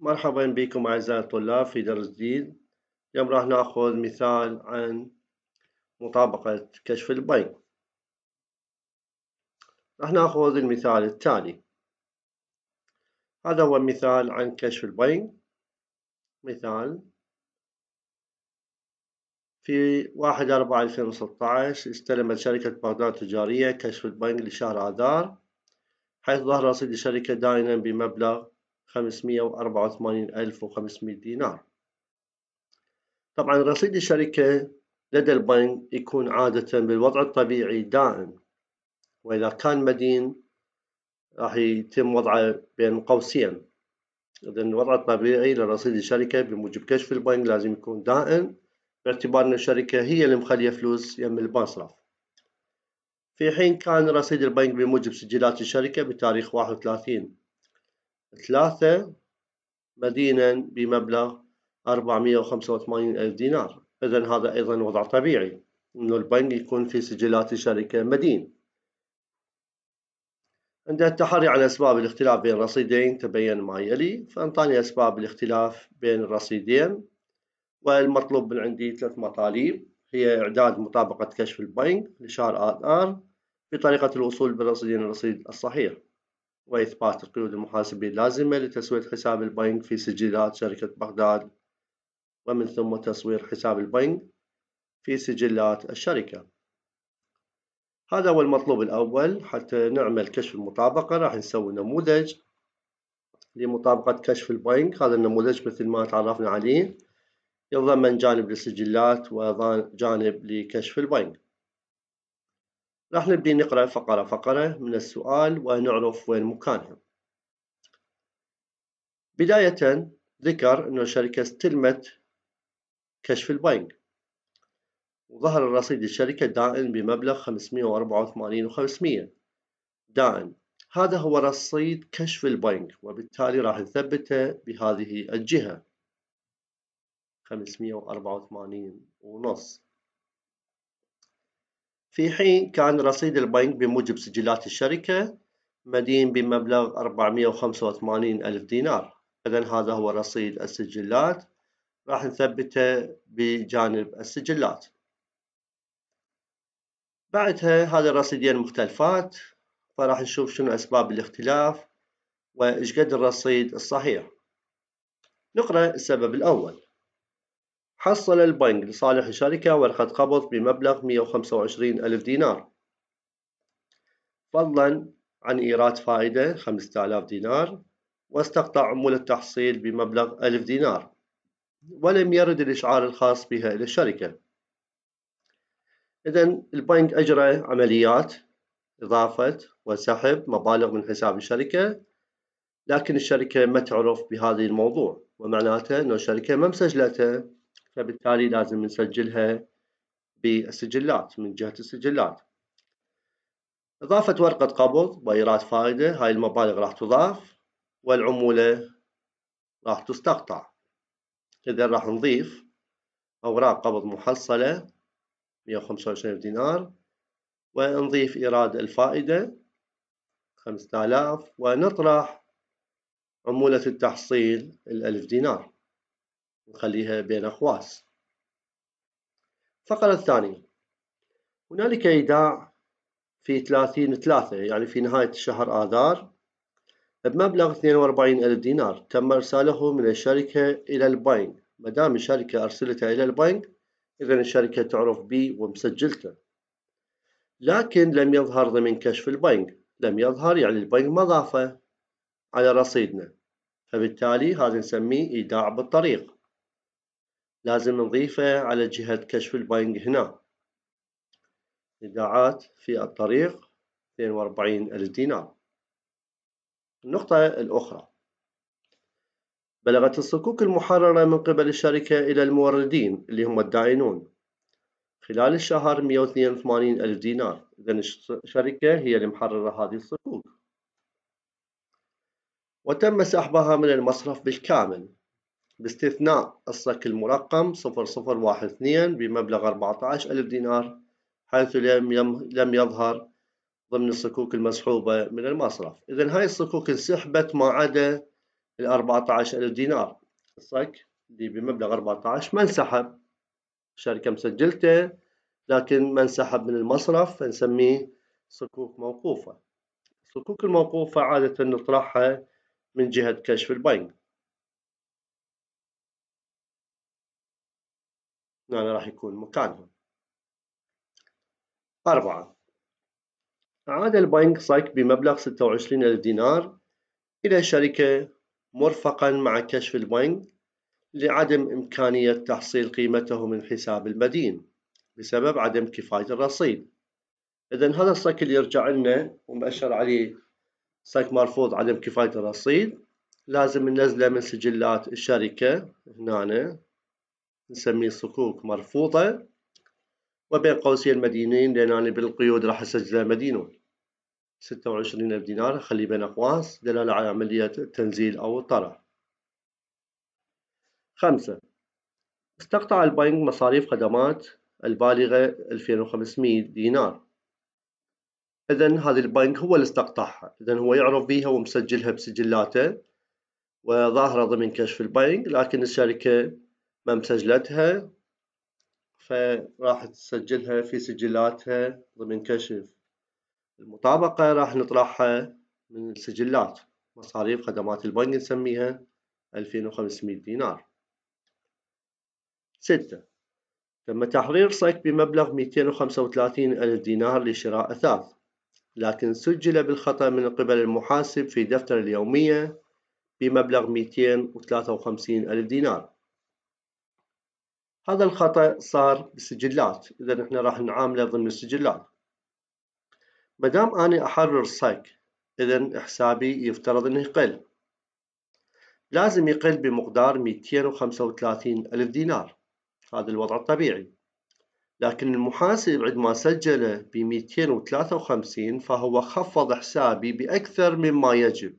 مرحبا بكم أعزائي الطلاب في درس جديد اليوم راح ناخذ مثال عن مطابقة كشف البيض راح ناخذ المثال التالي هذا هو مثال عن كشف البيض مثال في واحد أربعة ألفين استلمت شركة بغداد التجارية كشف البنك لشهر آذار حيث ظهر رصيد الشركة دائنا بمبلغ 584500 دينار طبعا رصيد الشركة لدى البنك يكون عادة بالوضع الطبيعي دائم وإذا كان مدين راح يتم وضعه بين قوسين إذا الوضع الطبيعي لرصيد الشركة بموجب كشف البنك لازم يكون دائم باعتبار أن الشركة هي اللي مخلية فلوس يم المصرف في حين كان رصيد البنك بموجب سجلات الشركة بتاريخ 31 ثلاثة مدينا بمبلغ 485 ألف دينار إذا هذا أيضا وضع طبيعي أنه البنك يكون في سجلات الشركة مدين عند التحري على أسباب الاختلاف بين الرصيدين تبين ما يلي فأنطاني أسباب الاختلاف بين الرصيدين والمطلوب من عندي ثلاث مطالب هي إعداد مطابقة كشف البنك لشهر آذار بطريقة الوصول بالرصيدين الرصيد الصحيح وإثبات القيود المحاسبية اللازمة لتسوية حساب البنك في سجلات شركة بغداد ومن ثم تصوير حساب البنك في سجلات الشركة هذا هو المطلوب الأول حتى نعمل كشف المطابقة راح نسوي نموذج لمطابقة كشف البنك هذا النموذج مثل ما تعرفنا عليه يتضمن جانب للسجلات وجانب لكشف البنك راح نبدي نقرأ فقرة فقرة من السؤال ونعرف وين مكانها بداية ذكر أن الشركة استلمت كشف البنك وظهر الرصيد الشركة دائن بمبلغ 584.500 دائن هذا هو رصيد كشف البنك وبالتالي راح نثبته بهذه الجهة 584.5 ونص في حين كان رصيد البنك بموجب سجلات الشركة مدين بمبلغ 485 ألف دينار إذا هذا هو رصيد السجلات راح نثبته بجانب السجلات بعدها هذا الرصيدين مختلفات فراح نشوف شنو أسباب الاختلاف وإيش قد الرصيد الصحيح نقرأ السبب الأول حصل البنك لصالح الشركة ورقة قبض بمبلغ 125 ألف دينار فضلا عن إيراد فائدة 5000 دينار واستقطع عمولة تحصيل بمبلغ 1000 دينار ولم يرد الإشعار الخاص بها إلى الشركة إذا البنك أجرى عمليات إضافة وسحب مبالغ من حساب الشركة لكن الشركة ما تعرف بهذا الموضوع ومعناته أن الشركة ما مسجلته فبالتالي لازم نسجلها بالسجلات من جهة السجلات إضافة ورقة قبض بايرات فائدة هاي المبالغ راح تضاف والعمولة راح تستقطع إذا راح نضيف أوراق قبض محصلة 125 دينار ونضيف إيراد الفائدة 5000 ونطرح عمولة التحصيل الألف دينار نخليها بين أقواس الفقرة الثانية هنالك إيداع في 30 3 يعني في نهاية شهر آذار بمبلغ 42 ألف دينار تم إرساله من الشركة إلى البنك مدام الشركة أرسلتها إلى البنك إذا الشركة تعرف بي ومسجلته لكن لم يظهر ضمن كشف البنك لم يظهر يعني البنك ما على رصيدنا فبالتالي هذا نسميه إيداع بالطريق لازم نضيفه على جهة كشف الباينج هنا إيداعات في الطريق 42 ألف دينار النقطة الأخرى بلغت الصكوك المحررة من قبل الشركة إلى الموردين اللي هم الدائنون خلال الشهر 182 ألف دينار إذا الشركة هي المحررة هذه الصكوك وتم سحبها من المصرف بالكامل باستثناء الصك المرقم 0012 بمبلغ 14000 دينار حيث لم يظهر ضمن الصكوك المسحوبة من المصرف إذا هاي الصكوك انسحبت ما عدا ال 14000 دينار الصك اللي بمبلغ 14 ما انسحب الشركة مسجلته لكن ما انسحب من المصرف فنسميه صكوك موقوفة الصكوك الموقوفة عادة نطرحها من جهة كشف البنك هنا نعم، راح يكون مكانهم أربعة عاد البنك صك بمبلغ 26 ألف دينار إلى شركة مرفقا مع كشف البنك لعدم إمكانية تحصيل قيمته من حساب المدين بسبب عدم كفاية الرصيد إذا هذا الصك اللي يرجع لنا ومؤشر عليه صك مرفوض عدم كفاية الرصيد لازم ننزله من سجلات الشركة هنا نسميه صكوك مرفوضة وبين قوسين مدينين لأن أنا بالقيود راح أسجل مدينون ستة وعشرين ألف دينار خلي بين أقواس دلالة على عملية التنزيل أو الطرح خمسة استقطع البنك مصاريف خدمات البالغة 2500 دينار إذا هذا البنك هو اللي استقطعها إذا هو يعرف بيها ومسجلها بسجلاته وظاهرة ضمن كشف البنك لكن الشركة ما مسجلتها فراح تسجلها في سجلاتها ضمن كشف المطابقة راح نطرحها من السجلات مصاريف خدمات البنك نسميها 2500 دينار ستة تم تحرير صك بمبلغ 235 ألف دينار لشراء أثاث لكن سجل بالخطأ من قبل المحاسب في دفتر اليومية بمبلغ 253 ألف دينار هذا الخطأ صار بالسجلات إذا إحنا راح نعامله ضمن السجلات مدام أنا أحرر سايك إذا حسابي يفترض إنه يقل لازم يقل بمقدار 235 ألف دينار هذا الوضع الطبيعي لكن المحاسب عندما سجله ب 253 فهو خفض حسابي بأكثر مما يجب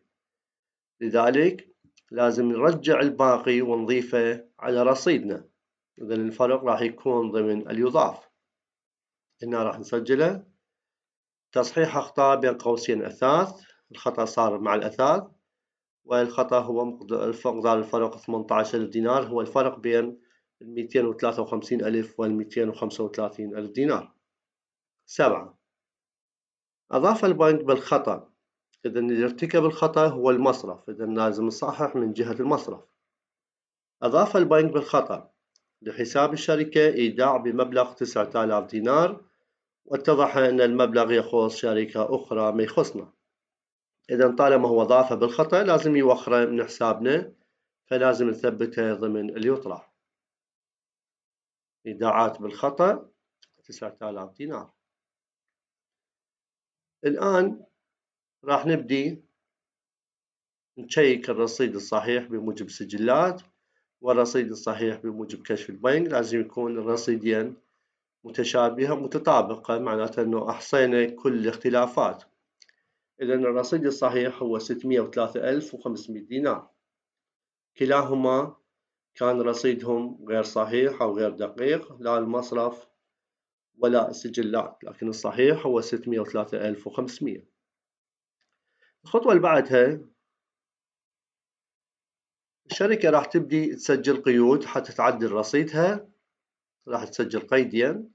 لذلك لازم نرجع الباقي ونضيفه على رصيدنا إذا الفرق راح يكون ضمن اليضاف هنا راح نسجله تصحيح أخطاء بين قوسين أثاث الخطأ صار مع الأثاث والخطأ هو مقدار الفرق 18 ألف دينار هو الفرق بين الميتين 253 ألف و 235 ألف دينار سبعة أضاف البنك بالخطأ إذا اللي ارتكب الخطأ هو المصرف إذا لازم نصحح من جهة المصرف أضاف البنك بالخطأ لحساب الشركة إيداع بمبلغ 9000 دينار واتضح أن المبلغ يخص شركة أخرى ما يخصنا إذا طالما هو ضعفه بالخطأ لازم يوخره من حسابنا فلازم نثبته ضمن اللي يطرح إيداعات بالخطأ 9000 دينار الآن راح نبدي نشيك الرصيد الصحيح بموجب سجلات والرصيد الصحيح بموجب كشف البنك لازم يكون الرصيدين متشابهة متطابقة معناته أنه أحصينا كل الاختلافات إذا الرصيد الصحيح هو 603500 دينار كلاهما كان رصيدهم غير صحيح أو غير دقيق لا المصرف ولا السجلات لكن الصحيح هو 603500 الخطوة اللي بعدها الشركة راح تبدي تسجل قيود حتى تعدل رصيدها راح تسجل قيدين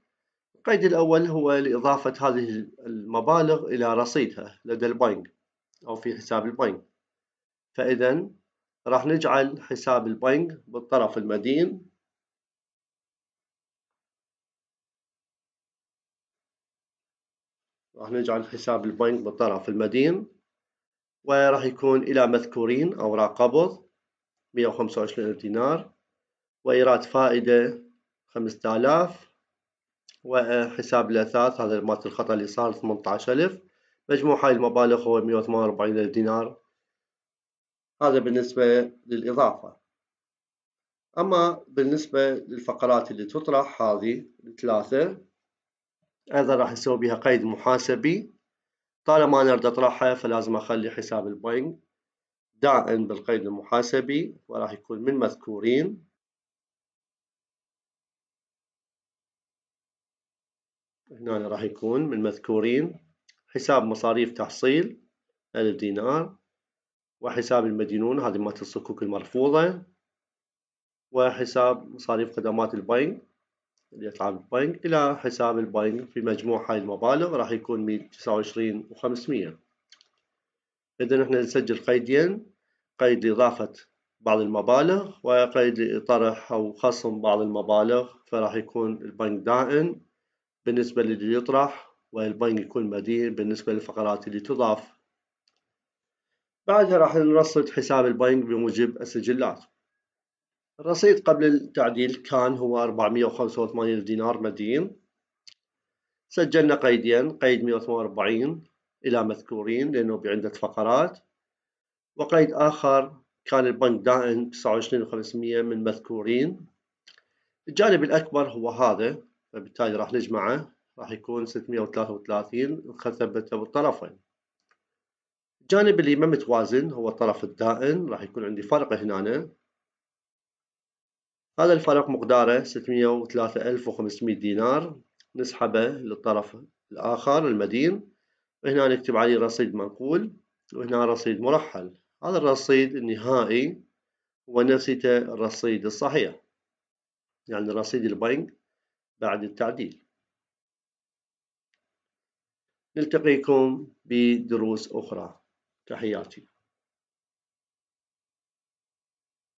القيد الأول هو لإضافة هذه المبالغ إلى رصيدها لدى البنك أو في حساب البنك فإذا راح نجعل حساب البنك بالطرف المدين راح نجعل حساب البنك بالطرف المدين وراح يكون إلى مذكورين أوراق قبض 125 ألف دينار وإيراد فائدة 5000 وحساب الأثاث هذا مالت الخطأ اللي صار 18000 مجموع هاي المبالغ هو 148 ألف دينار هذا بالنسبة للإضافة أما بالنسبة للفقرات اللي تطرح هذه الثلاثة أيضا راح نسوي بها قيد محاسبي طالما أنا أريد أطرحها فلازم أخلي حساب البنك دائم بالقيد المحاسبي وراح يكون من مذكورين هنا راح يكون من مذكورين حساب مصاريف تحصيل 1000 دينار وحساب المدينون هذه مالت الصكوك المرفوضة وحساب مصاريف خدمات البنك اللي يتعامل البنك إلى حساب البنك في مجموع هاي المبالغ راح يكون 129 و500 إذا نحن نسجل قيدين قيد لإضافة بعض المبالغ وقيد لطرح أو خصم بعض المبالغ فراح يكون البنك دائن بالنسبة للي يطرح والبنك يكون مدين بالنسبة للفقرات اللي تضاف بعدها راح نرصد حساب البنك بموجب السجلات الرصيد قبل التعديل كان هو 485 دينار مدين سجلنا قيدين قيد 148 إلى مذكورين لأنه بعدة فقرات وقيد آخر كان البنك دائن 29500 من مذكورين الجانب الأكبر هو هذا فبالتالي راح نجمعه راح يكون 633 نثبته بالطرفين الجانب اللي ما متوازن هو الطرف الدائن راح يكون عندي فرق هنا هذا الفرق مقداره 603500 دينار نسحبه للطرف الآخر المدين وهنا نكتب عليه رصيد منقول وهنا رصيد مرحل هذا الرصيد النهائي هو نفسيته الرصيد الصحيح يعني رصيد البنك بعد التعديل نلتقيكم بدروس أخرى تحياتي